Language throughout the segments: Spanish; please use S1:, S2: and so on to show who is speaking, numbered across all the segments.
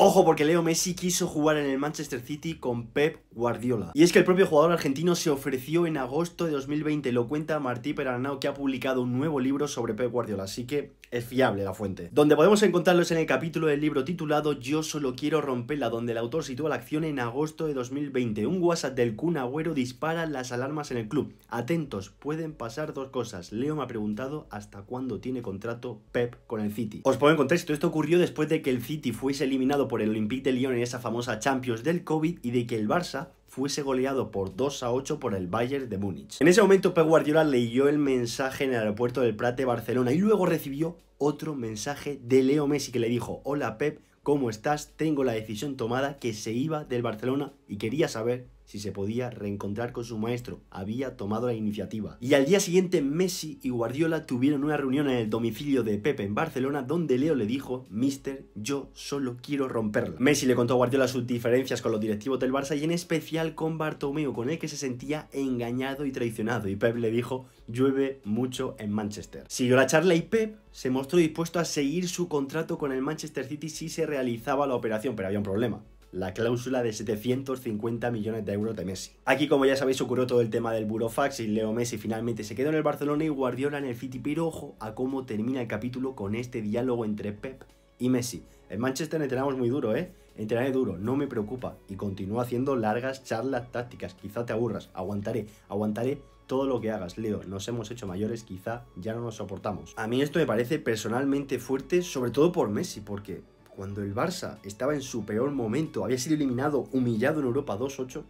S1: Ojo, porque Leo Messi quiso jugar en el Manchester City con Pep Guardiola. Y es que el propio jugador argentino se ofreció en agosto de 2020, lo cuenta Martí Peranao, que ha publicado un nuevo libro sobre Pep Guardiola, así que es fiable la fuente. Donde podemos encontrarlo es en el capítulo del libro titulado Yo solo quiero romperla, donde el autor sitúa la acción en agosto de 2020. Un WhatsApp del Kun Agüero dispara las alarmas en el club. Atentos, pueden pasar dos cosas. Leo me ha preguntado hasta cuándo tiene contrato Pep con el City. Os pongo en contexto, esto ocurrió después de que el City fuese eliminado por el Olympique de Lyon en esa famosa Champions del COVID y de que el Barça fuese goleado por 2 a 8 por el Bayern de Múnich. En ese momento Pep Guardiola leyó el mensaje en el aeropuerto del Prat de Barcelona y luego recibió otro mensaje de Leo Messi que le dijo, hola Pep, ¿cómo estás? Tengo la decisión tomada que se iba del Barcelona y quería saber si se podía reencontrar con su maestro. Había tomado la iniciativa. Y al día siguiente Messi y Guardiola tuvieron una reunión en el domicilio de Pepe en Barcelona donde Leo le dijo, Mister, yo solo quiero romperla. Messi le contó a Guardiola sus diferencias con los directivos del Barça y en especial con Bartomeu, con el que se sentía engañado y traicionado. Y Pep le dijo, llueve mucho en Manchester. Siguió la charla y Pep se mostró dispuesto a seguir su contrato con el Manchester City si se realizaba la operación, pero había un problema la cláusula de 750 millones de euros de Messi. Aquí, como ya sabéis, ocurrió todo el tema del Burofax y Leo Messi finalmente se quedó en el Barcelona y Guardiola en el City, pero ojo a cómo termina el capítulo con este diálogo entre Pep y Messi. En Manchester entrenamos muy duro, ¿eh? Entrenaré duro, no me preocupa y continúo haciendo largas charlas tácticas, quizá te aburras, aguantaré, aguantaré todo lo que hagas, Leo, nos hemos hecho mayores, quizá ya no nos soportamos. A mí esto me parece personalmente fuerte, sobre todo por Messi, porque cuando el Barça estaba en su peor momento, había sido eliminado, humillado en Europa 2-8,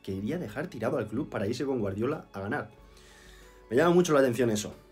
S1: quería dejar tirado al club para irse con Guardiola a ganar. Me llama mucho la atención eso.